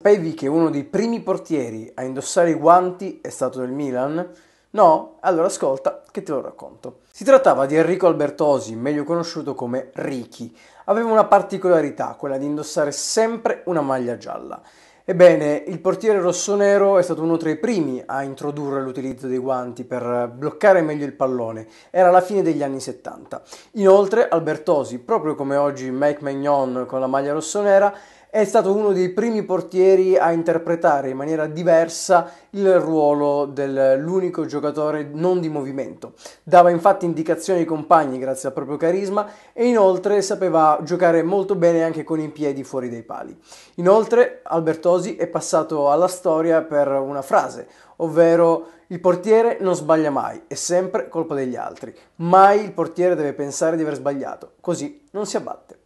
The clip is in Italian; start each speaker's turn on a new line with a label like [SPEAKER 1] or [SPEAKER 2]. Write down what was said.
[SPEAKER 1] Sapevi che uno dei primi portieri a indossare i guanti è stato del Milan? No? Allora ascolta che te lo racconto. Si trattava di Enrico Albertosi, meglio conosciuto come Ricky. Aveva una particolarità, quella di indossare sempre una maglia gialla. Ebbene, il portiere rossonero è stato uno tra i primi a introdurre l'utilizzo dei guanti per bloccare meglio il pallone. Era la fine degli anni 70. Inoltre, Albertosi, proprio come oggi Mike Magnon con la maglia rossonera, è stato uno dei primi portieri a interpretare in maniera diversa il ruolo dell'unico giocatore non di movimento. Dava infatti indicazioni ai compagni grazie al proprio carisma e inoltre sapeva giocare molto bene anche con i piedi fuori dai pali. Inoltre Albertosi è passato alla storia per una frase, ovvero il portiere non sbaglia mai, è sempre colpa degli altri. Mai il portiere deve pensare di aver sbagliato, così
[SPEAKER 2] non si abbatte.